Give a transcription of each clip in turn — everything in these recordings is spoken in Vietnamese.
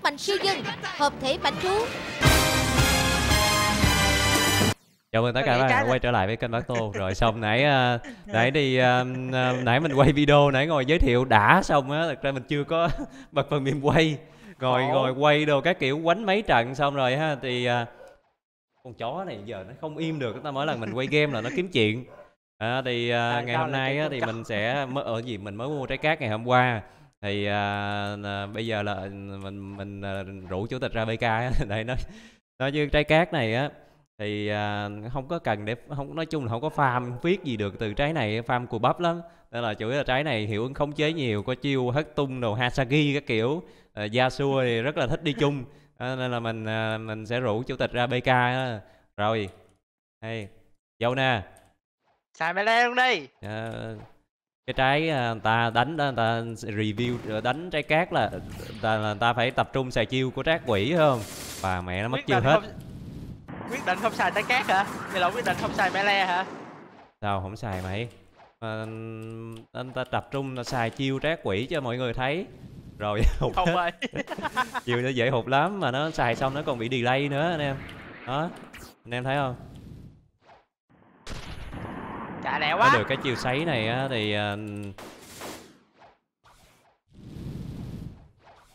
sức mạnh siêu dân Hợp thể bảnh thú chào mừng tất cả các bạn quay trở lại với kênh Bác Tô rồi xong nãy ờ, nãy thì ờ, ờ, nãy mình quay video nãy ngồi giới thiệu đã xong á thật ra mình chưa có bật phần mềm quay ngồi Ồ. ngồi quay đồ các kiểu quánh mấy trận xong rồi ha thì con chó này giờ nó không im được ta mỗi lần mình quay game là nó kiếm chuyện à, thì uh, ngày hôm nay á, thì mình sẽ ở gì mình mới mua trái cát ngày hôm qua thì à, à, bây giờ là ừ, mình mình à, rủ chủ tịch ra bk để nói nói như trái cát này á thì à, không có cần để không nói chung là không có farm viết gì được từ trái này farm của bắp lắm nên là chủ yếu là trái này hiệu ứng khống chế nhiều có chiêu hất tung đồ hasagi các kiểu à, yasuo thì rất là thích đi chung à, nên là mình à, mình sẽ rủ chủ tịch ra bk đó. rồi hay dâu nè xài mày lên luôn đi à, cái trái ờ, người ta đánh đó người ta review ờ, đánh trái cát là ta, là ta phải tập trung xài chiêu của trác quỷ không bà mẹ nó mất chiêu hết không... quyết định không xài trái cát hả vậy là quyết định không xài mẹ le hả sao không xài mày à, ờ, anh ta tập trung là xài chiêu trác quỷ cho mọi người thấy rồi hụt không ơi chiêu nó dễ hụt lắm mà nó xài xong nó còn bị delay nữa anh em đó anh em thấy không Chà đẹp quá. Có được cái chiều sấy này á thì ờ,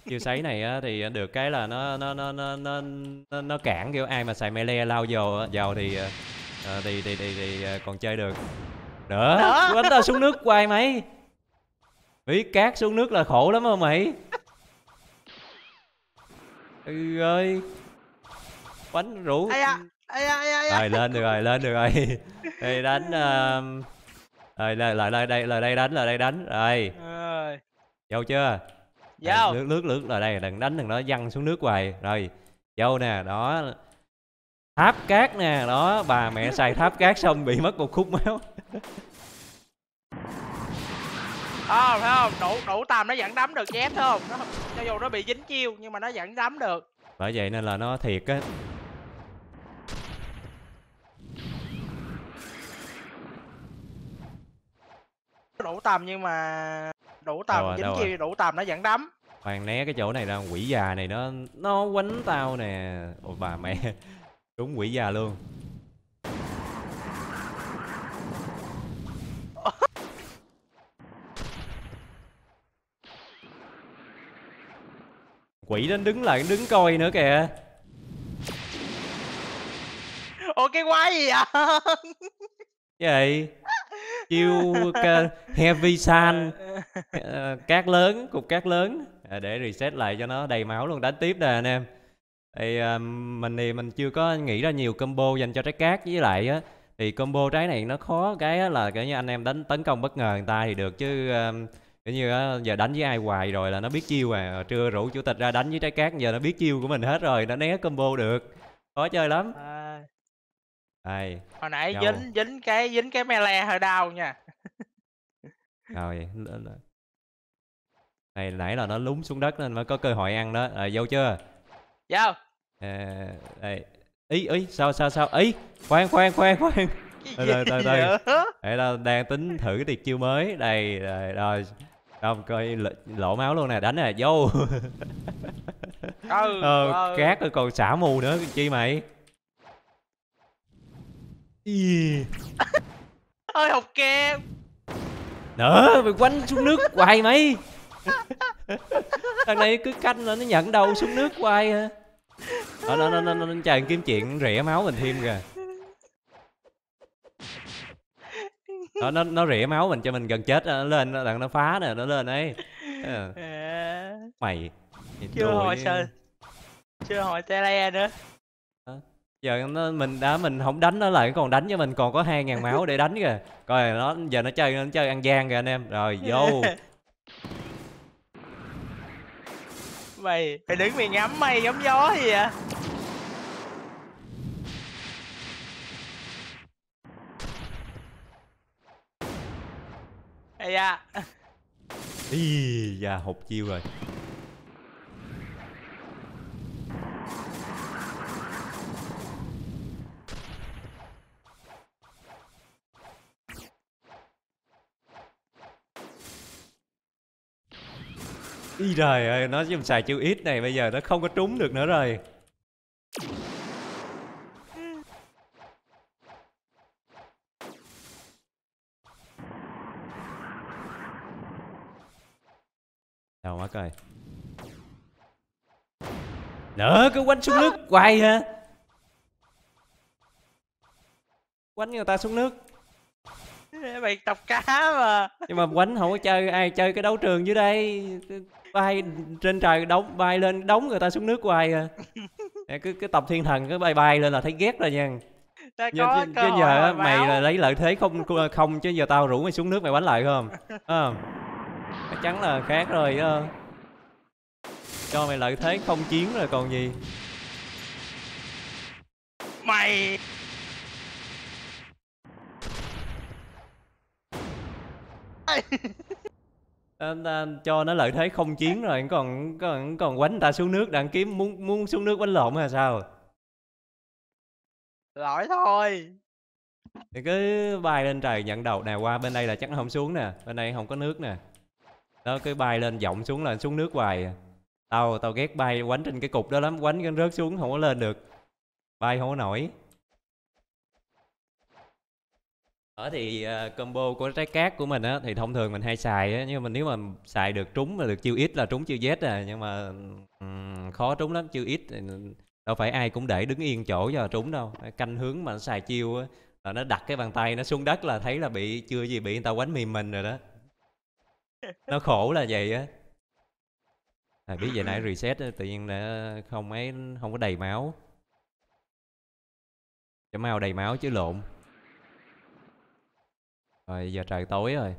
chiều sấy này á thì được cái là nó nó nó nó nó nó, nó cản kiểu ai mà xài melee lao vào vào thì à, thì, thì, thì, thì còn chơi được nữa đánh tao xuống nước quay mày ý cát xuống nước là khổ lắm không mày ừ ơi bánh rượu ai rồi lên được rồi lên được rồi đây đánh uh... rồi lại lời đây lại đây đánh lại đây đánh rồi vô chưa vô lướt lướt lướt lời đây đừng đánh thằng nó văng xuống nước hoài rồi vô nè đó tháp cát nè đó bà mẹ xài tháp cát xong bị mất một khúc máu không thấy không đủ đủ tầm nó vẫn đấm được dép thấy không nó, cho dù nó bị dính chiêu nhưng mà nó vẫn đấm được bởi vậy nên là nó thiệt á đủ tầm nhưng mà đủ tầm dính kia đủ tầm nó vẫn đấm khoan né cái chỗ này ra quỷ già này nó nó quánh tao nè ôi bà mẹ đúng quỷ già luôn quỷ đến đứng lại đứng coi nữa kìa ôi cái quái gì vậy vậy chiêu heavy san ờ, cát lớn cục cát lớn ờ, để reset lại cho nó đầy máu luôn đánh tiếp nè anh em thì ờ, mình thì mình chưa có nghĩ ra nhiều combo dành cho trái cát với lại á thì combo trái này nó khó cái là kiểu như anh em đánh tấn công bất ngờ người ta thì được chứ kiểu như giờ đánh với ai hoài rồi là nó biết chiêu à trưa rủ chủ tịch ra đánh với trái cát giờ nó biết chiêu của mình hết rồi nó né combo được khó chơi lắm à đây. Hồi nãy Nhau. dính dính cái dính cái mele hơi đau nha. Rồi, Này nãy là nó lún xuống đất nên mới có cơ hội ăn đó. Rồi vô chưa? Vô. À, ờ, đây. Ý ý sao sao sao? Ý, khoan khoan khoan khoan. Cái đây, đây, đây, đây. Đây là đang tính thử cái tiệc chiêu mới. Đây, đây rồi. Không coi lỗ máu luôn nè, đánh nè, vô. ừ, ờ, ừ. cát rồi còn xả mù nữa chi mày? thôi học kem Nữa mày quánh xuống nước hoài mày Thằng này cứ canh là nó nhận đầu xuống nước hoài hả Ờ nó nó nó nó chàng kiếm chuyện rỉa máu mình thêm kìa Đó, nó nó rỉa máu mình cho mình gần chết nó lên đằng nó phá nè nó lên ấy ờ. Ờ. mày chưa hỏi sợ chưa hỏi Telia nữa giờ nó mình đã mình không đánh nó lại còn đánh cho mình còn có hai ngàn máu để đánh kìa coi nó giờ nó chơi nó chơi ăn gian kìa anh em rồi vô mày phải đứng mày ngắm mày giống gió gì vậy ây da dạ. ý da hụt chiêu rồi Ý trời ơi, nó dùng xài chữ ít này bây giờ nó không có trúng được nữa rồi. Đau quá coi. Nữa cứ quánh xuống nước quay hả? Quánh người ta xuống nước mày tập cá mà nhưng mà quánh không có chơi ai chơi cái đấu trường dưới đây bay trên trời đóng bay lên đóng người ta xuống nước hoài à cứ cái tập thiên thần cứ bay bay lên là thấy ghét rồi nha Ta có chứ, chứ giờ mày là lấy lợi thế không không chứ giờ tao rủ mày xuống nước mày bánh lại không à, chắc chắn là khác rồi đó. Ờ. cho mày lợi thế không chiến rồi còn gì mày Ờ, ta cho nó lợi thế không chiến rồi còn còn còn quánh ta xuống nước đặng kiếm muốn muốn xuống nước quánh lộn hay sao lỗi thôi thì cứ bay lên trời nhận đầu nè qua bên đây là chắc nó không xuống nè bên đây không có nước nè đó cứ bay lên vọng xuống là xuống nước hoài tao tao ghét bay quánh trên cái cục đó lắm quánh cái rớt xuống không có lên được bay không có nổi ở thì ờ, combo của trái cát của mình á thì thông thường mình hay xài á nhưng mà nếu mà xài được trúng mà được chiêu ít là trúng chiêu z à nhưng mà um, khó trúng lắm chiêu ít đâu phải ai cũng để đứng yên chỗ cho trúng đâu canh hướng mà xài chiêu á là nó đặt cái bàn tay nó xuống đất là thấy là bị chưa gì bị người ta quánh mì mình rồi đó nó khổ là vậy á à, biết vậy nãy reset tự nhiên là không ấy không có đầy máu chấm màu đầy máu chứ lộn rồi giờ trời tối rồi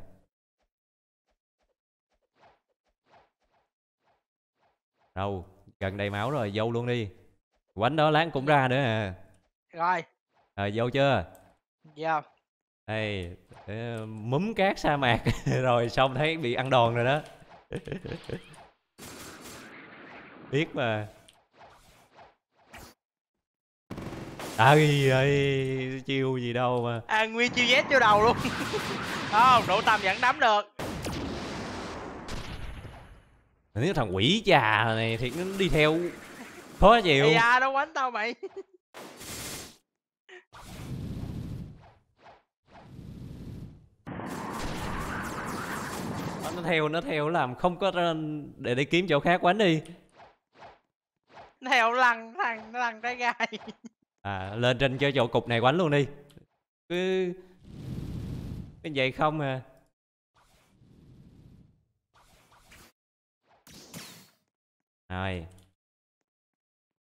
Đâu Gần đầy máu rồi Dâu luôn đi Quánh đó láng cũng ra nữa à Rồi Rồi dâu chưa Dâu Đây ờ, Múm cát sa mạc Rồi xong thấy bị ăn đòn rồi đó Biết mà ai ơi, chiêu gì đâu mà À, nguyên chiêu Z vô đầu luôn Không, đủ tầm vẫn đấm được Nếu thằng quỷ già này thì nó đi theo Khó chịu Ai da, quánh tao mày Nó theo, nó theo làm không có để để kiếm chỗ khác quánh đi theo lằng thằng, lằng lăn trái gai à, lên trên cho chỗ cục này quánh luôn đi cứ cái vậy không à rồi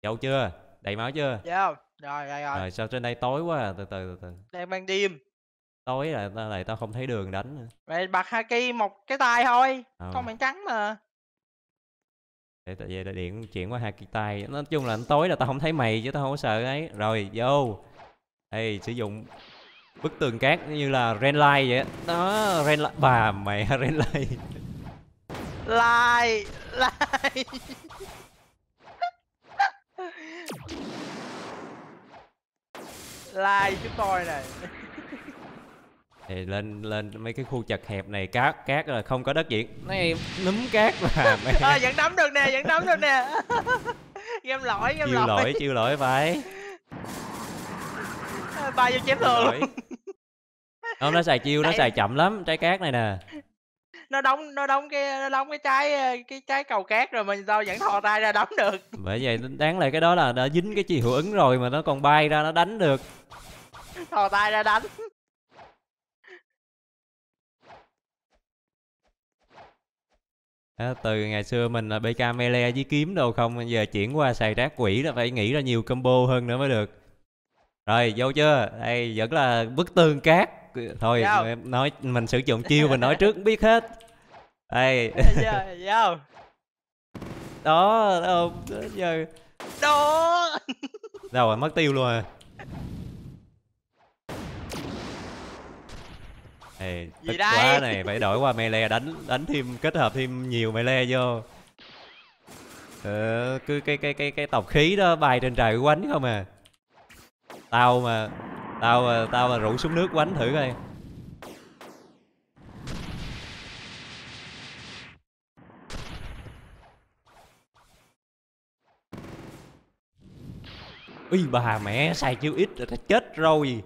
dậu chưa đầy máu chưa dâu dạ rồi rồi rồi rồi sao trên đây tối quá à? từ từ từ từ đang ban đêm tối là tao lại tao không thấy đường đánh nữa vậy bật haki một cái tay thôi ờ. con không màn trắng mà để tại về điện chuyển qua hai kỳ tay nói chung là tối là tao không thấy mày chứ tao không có sợ ấy rồi vô đây sử dụng bức tường cát như là ren vậy đó ren bà mẹ ren lai lai lai lai chúng tôi này thì lên lên mấy cái khu chật hẹp này cát cát là không có đất diễn này núm cát mà mẹ à, vẫn nắm được nè vẫn nắm được nè game lỗi game chiêu lỗi. lỗi chiêu lỗi phải ờ, ba vô chém thường không nó xài chiêu Đấy. xài chậm lắm trái cát này nè nó đóng nó đóng cái nó đóng cái trái ờ, cái trái cầu cát rồi mình sao vẫn thò tay ra đóng được bởi vậy đáng lẽ cái đó là đã dính cái chi hiệu ứng rồi mà nó còn bay ra nó đánh được thò tay ra đánh À, từ ngày xưa mình là BK melee với kiếm đâu không giờ chuyển qua xài rác quỷ là phải nghĩ ra nhiều combo hơn nữa mới được rồi vô chưa đây vẫn là bức tường cát thôi em nói mình sử dụng chiêu mình nói trước biết hết đây Yo. đó đâu giờ đó đâu rồi mất tiêu luôn rồi Ê, tức đây? quá này phải đổi qua melee đánh đánh thêm kết hợp thêm nhiều melee vô ờ, cứ cái cái cái cái tộc khí đó bay trên trời quánh không à tao mà tao mà tao mà rủ xuống nước quánh thử coi ui bà mẹ xài chiêu ít là chết rồi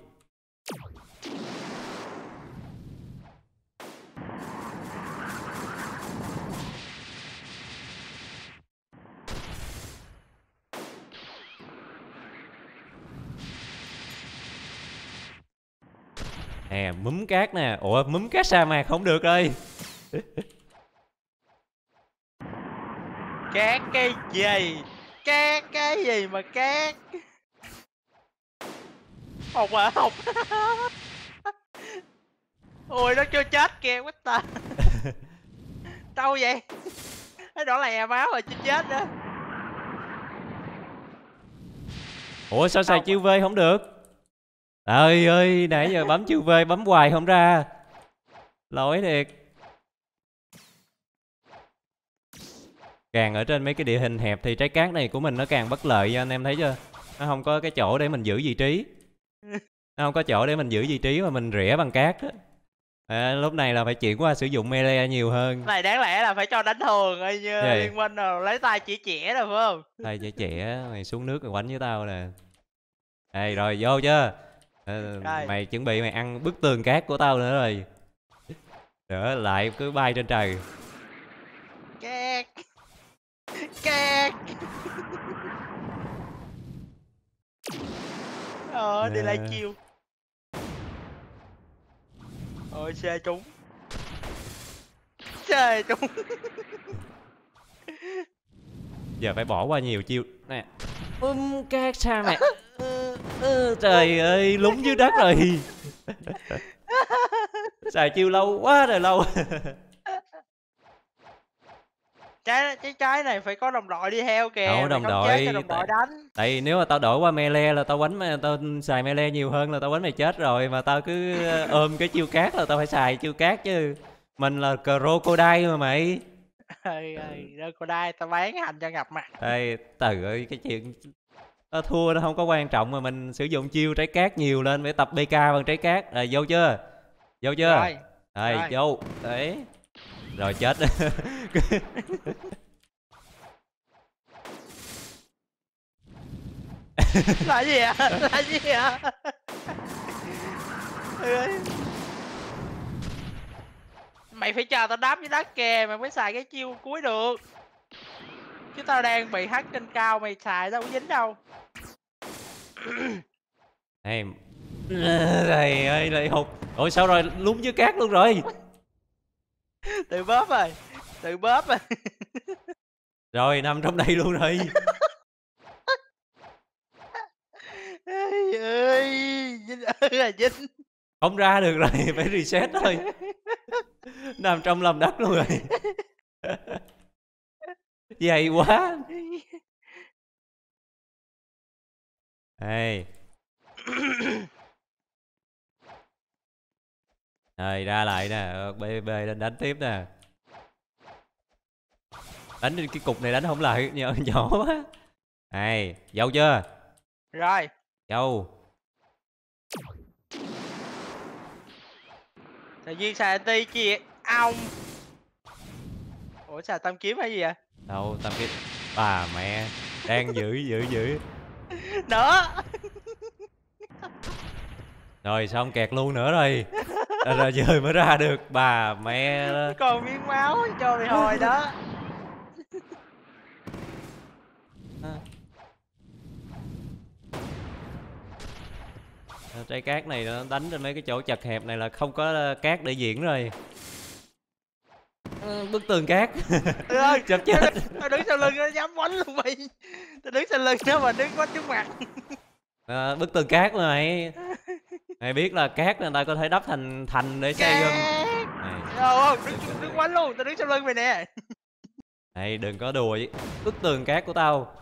mấm cát nè Ủa mấm cát sa mạc không được đây Cát cái gì Cát cái gì mà cát Học à học Ôi nó chưa chết kìa quá ta Đâu vậy Nó đỏ lè máu rồi chưa chết nữa Ủa sao xài chiêu V không được ơi ơi, nãy giờ bấm chữ V bấm hoài không ra. Lỗi thiệt. Càng ở trên mấy cái địa hình hẹp thì trái cát này của mình nó càng bất lợi nha anh em thấy chưa? Nó không có cái chỗ để mình giữ vị trí. Nó không có chỗ để mình giữ vị trí mà mình rỉa bằng cát đó. À, lúc này là phải chuyển qua sử dụng melee nhiều hơn này đáng lẽ là phải cho đánh thường ơi như Vậy? Dạ. liên minh rồi lấy tay chỉ trẻ rồi phải không tay chỉ trẻ mày xuống nước rồi quánh với tao nè đây rồi vô chưa Ờ, mày chuẩn bị mày ăn bức tường cát của tao nữa rồi nữa lại cứ bay trên trời Két. Két. Ờ, đi ờ. lại Ờ. chiều. Ôi, xe trúng. Xe trúng. giờ phải bỏ qua nhiều chiêu nè um cát sao mày trời ơi lúng dưới đất rồi xài chiêu lâu quá rồi lâu Cái cái cái này phải có đồng đội đi theo kìa không đồng đội đồng đánh tại nếu mà tao đổi qua melee là tao đánh tao xài melee nhiều hơn là tao đánh mày chết rồi mà tao cứ ôm cái chiêu cát là tao phải xài chiêu cát chứ mình là crocodile mà mày ơi ơi crocodile tao bán hành cho ngập mặt ê từ ơi cái chuyện nó ờ, thua nó không có quan trọng mà mình sử dụng chiêu trái cát nhiều lên để tập bk bằng trái cát rồi vô chưa vô chưa rồi, rồi, rồi. vô đấy rồi chết là gì à? là gì ạ à? mày phải chờ tao đáp với đá kè mày mới xài cái chiêu cuối được chứ tao đang bị hắt trên cao mày xài tao có dính đâu em này ơi lại hụt ủa sao rồi lún dưới cát luôn rồi tự bóp rồi tự bóp rồi rồi nằm trong đây luôn rồi ơi ơi ơi là dính không ra được rồi phải reset thôi nằm trong lòng đất luôn rồi dày quá đây rồi ra lại nè bb lên đánh tiếp nè đánh cái cục này đánh không lại nhỏ, nhỏ quá này dâu chưa rồi dâu Thầy Duyên xài ti kìa Ông Ủa xài tam kiếm hay gì vậy Đâu tam kiếm Bà mẹ Đang giữ giữ giữ đó rồi xong kẹt luôn nữa rồi rồi giờ mới ra được bà mẹ đó. còn miếng máu cho mày hồi đó trái cát này nó đánh trên mấy cái chỗ chật hẹp này là không có ờ, cát để diễn rồi bức tường cát ơi chụp chết tao đứng sau lưng nó dám quánh luôn mày tao đứng sau lưng nó mà đứng quánh trước mặt à, bức tường cát mà mày mày biết là cát người ta có thể đắp thành thành để xây cát. đâu không đứng, đứng, đứng quánh luôn tao đứng sau lưng mày nè này đừng có đùa bức tường cát của tao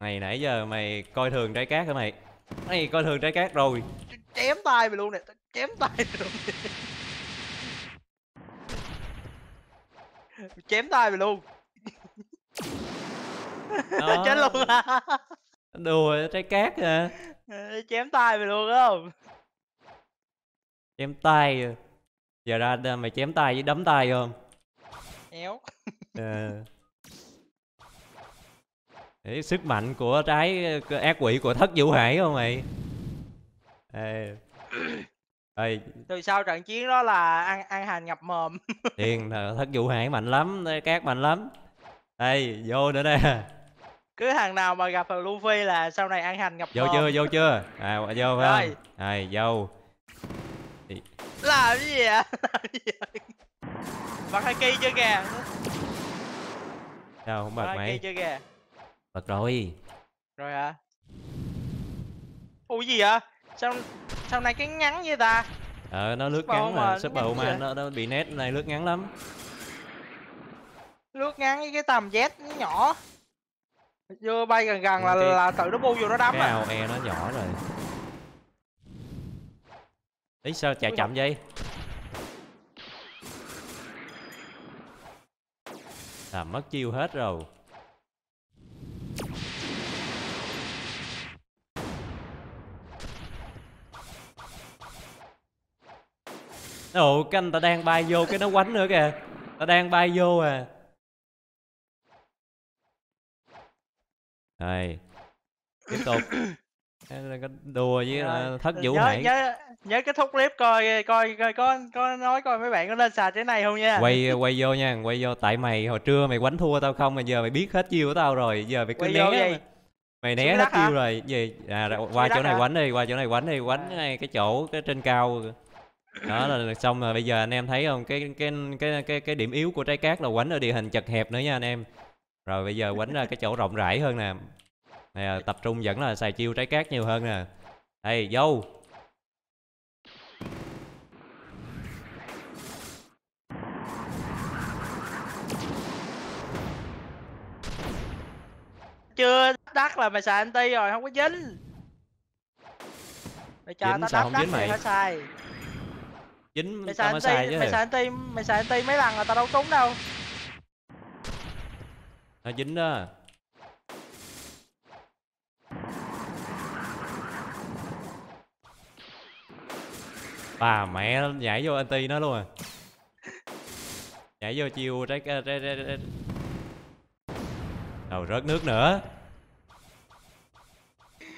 mày nãy giờ mày coi thường trái cát hả mày mày coi thường trái cát rồi chém tay mày luôn nè chém tay luôn chém tay mày luôn Đó. chết luôn à đùa trái cát à chém tay mày luôn không chém tay à. giờ ra mày chém tay với đấm tay không éo à. Ờ. sức mạnh của trái ác quỷ của thất vũ hải không mày à. Ê. từ sau trận chiến đó là ăn ăn hàng nhập mồm tiền thất vụ hãng mạnh lắm cát mạnh lắm đây vô nữa đây cứ hàng nào mà gặp thằng Luffy là sau này ăn hành nhập vô mồm. chưa vô chưa à vô không rồi à, vô làm gì vậy bật hai haki chưa kìa sao không bật mày chưa kìa bật rồi rồi hả ui gì vậy sao sao này cái ngắn vậy ta ờ nó lướt ngắn mà bầu human nó, nó bị nét này lướt ngắn lắm lướt ngắn với cái tầm z nhỏ vừa bay gần gần là là tự nó bu vô nó đắm cái à. e nó nhỏ rồi ý sao chạy chậm vậy làm mất chiêu hết rồi Ồ, cái anh ta đang bay vô cái nó quánh nữa kìa Ta đang bay vô à Đây. Tiếp tục đùa với à, thất vũ nhớ, nhớ nhớ cái thúc clip coi coi coi có có nói coi mấy bạn có lên sạch thế này không nha quay quay vô nha quay vô tại mày hồi trưa mày quánh thua tao không mà giờ mày biết hết chiêu của tao rồi giờ mày cứ quay né mày né hết chiêu rồi gì à, qua chỗ này hả? quánh đi qua chỗ này quánh đi quánh à. này, cái chỗ cái trên cao đó là xong rồi bây giờ anh em thấy không cái cái cái cái cái điểm yếu của trái cát là quánh ở địa hình chật hẹp nữa nha anh em rồi bây giờ quánh ra cái chỗ rộng rãi hơn nè này, tập trung vẫn là xài chiêu trái cát nhiều hơn nè đây dâu chưa đắt là mày xài anh anti rồi không có dính mày cho dính, tao đắp đắt thì phải sai chính mày xài anti mày xài anti mày xài anti mấy lần là tao đâu trúng đâu nó dính đó bà mẹ nhảy vô anti nó luôn à nhảy vô chiêu trái trái trái trái đầu rớt nước nữa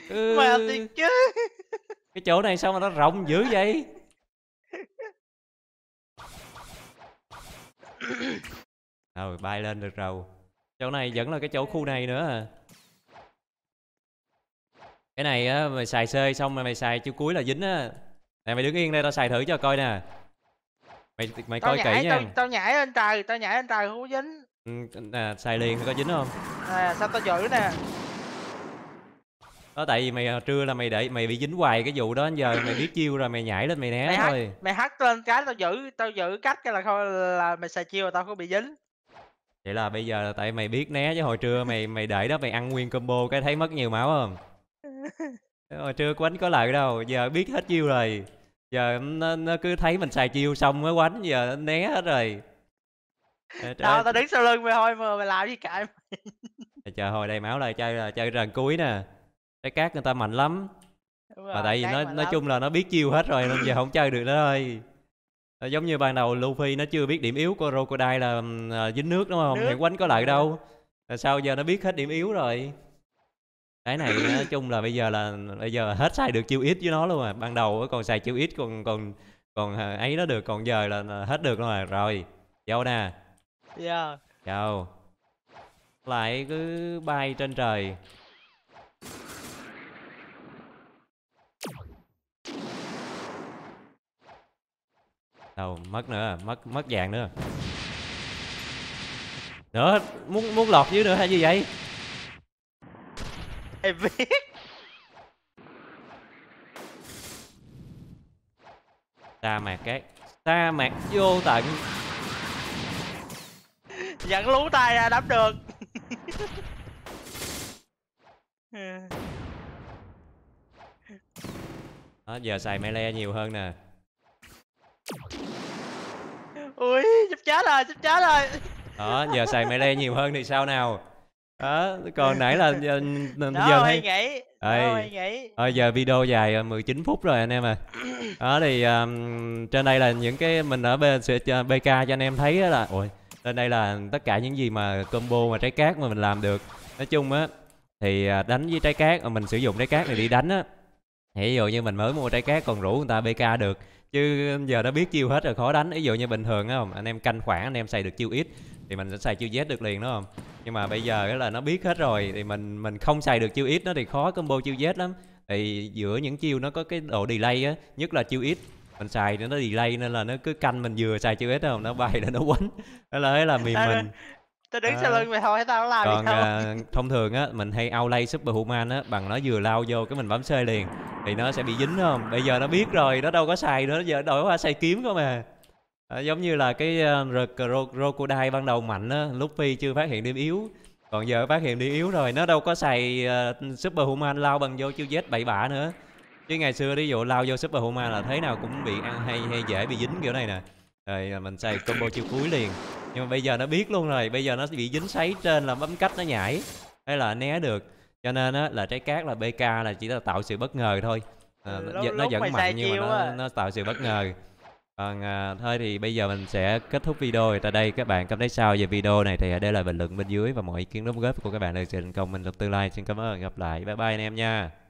ừ. mà thiệt chứ cái chỗ này sao mà nó rộng dữ vậy Rồi bay lên được rồi Chỗ này vẫn là cái chỗ khu này nữa à Cái này á, mày xài C xong rồi mày xài chưa cuối là dính á Này mày đứng yên đây tao xài thử cho coi nè Mày mày tao coi nhảy, kỹ nha tao, tao nhảy lên trời, tao nhảy lên trời không có dính ừ, Nè xài liền có dính không À sao tao giữ nè đó tại vì mày à, trưa là mày để mày bị dính hoài cái vụ đó giờ mày biết chiêu rồi mày nhảy lên mày né mày thôi. Hắc, mày hắt lên cái tao giữ tao giữ cách cái là thôi là mày xài chiêu tao không bị dính vậy là bây giờ là tại mày biết né chứ hồi trưa mày mày để đó mày ăn nguyên combo cái thấy mất nhiều máu không hồi trưa quánh có lại đâu giờ biết hết chiêu rồi giờ nó, nó cứ thấy mình xài chiêu xong mới quánh giờ nó né hết rồi Trời tao đứng sau lưng mày thôi mà mày làm gì cả chờ hồi đầy máu lại chơi là chơi rần cuối nè. Cái cát người ta mạnh lắm. Đúng mà tại vì nó nói lắm. chung là nó biết chiêu hết rồi nên giờ không chơi được nữa thôi. Ờ, giống như ban đầu Luffy nó chưa biết điểm yếu của Crocodile là à, dính nước đúng không? Nước. Thì quánh có lại đâu. À, sao giờ nó biết hết điểm yếu rồi? Cái này nói chung là bây giờ là bây giờ hết xài được chiêu ít với nó luôn à. Ban đầu còn xài chiêu ít còn còn còn ấy nó được còn giờ là hết được rồi. Rồi. chào nè. Yeah. Dạ. Chào. Lại cứ bay trên trời. đâu mất nữa mất mất vàng nữa nữa muốn muốn lọt dưới nữa hay gì vậy em biết sa mạc cái sa mạc vô tận vẫn lú tay ra đấm được đó, giờ xài melee nhiều hơn nè chết rồi sếp chết rồi đó giờ xài mẹ đen nhiều hơn thì sao nào đó còn nãy là giờ, đó, giờ thấy nghĩ Ê, à, giờ video dài 19 ờ, phút rồi anh em à đó thì um, trên đây là những cái mình ở bên sẽ bk cho anh em thấy là ôi trên đây là tất cả những gì mà combo mà trái cát mà mình làm được nói chung á thì ờ, đánh với trái cát ờ, mình sử dụng trái cát này đi đánh á thì ví dụ như mình mới mua trái cát còn rủ người ta bk được chứ giờ đã biết chiêu hết rồi khó đánh ví dụ như bình thường á không anh em canh khoảng anh em xài được chiêu ít thì mình sẽ xài chiêu z được liền đúng không nhưng mà bây giờ là nó biết hết rồi thì mình mình không xài được chiêu ít nó thì khó combo chiêu z lắm thì giữa những chiêu nó có cái độ delay á nhất là chiêu ít mình xài nó delay nên là nó cứ canh mình vừa xài chiêu ít không nó bay là nó quấn đó là là mì mình tao đứng à, sau ờ. lưng mày thôi tao làm còn gì à, thông thường á mình hay outlay superhuman á bằng nó vừa lao vô cái mình bấm c liền thì nó sẽ bị dính không bây giờ nó biết rồi nó đâu có xài nữa giờ đổi qua xài kiếm cơ mà à, giống như là cái uh, crocodile ban đầu mạnh á lúc phi chưa phát hiện điểm yếu còn giờ phát hiện điểm yếu rồi nó đâu có xài uh, superhuman lao bằng vô chiêu z bậy bạ nữa chứ ngày xưa ví dụ lao vô superhuman là thế nào cũng bị ăn hay hay dễ bị dính kiểu này nè rồi à, mình xài combo chiêu cuối liền nhưng mà bây giờ nó biết luôn rồi bây giờ nó bị dính sấy trên là bấm cách nó nhảy hay là né được cho nên á là trái cát là bk là chỉ là tạo sự bất ngờ thôi à, lúc, nó lúc vẫn mạnh nhưng mà nó, nó tạo sự bất ngờ còn à, thôi thì bây giờ mình sẽ kết thúc video tại đây các bạn cảm thấy sao về video này thì hãy để lại bình luận bên dưới và mọi ý kiến đóng góp của các bạn được sự thành công mình lục tương lai xin cảm ơn gặp lại bye bye anh em nha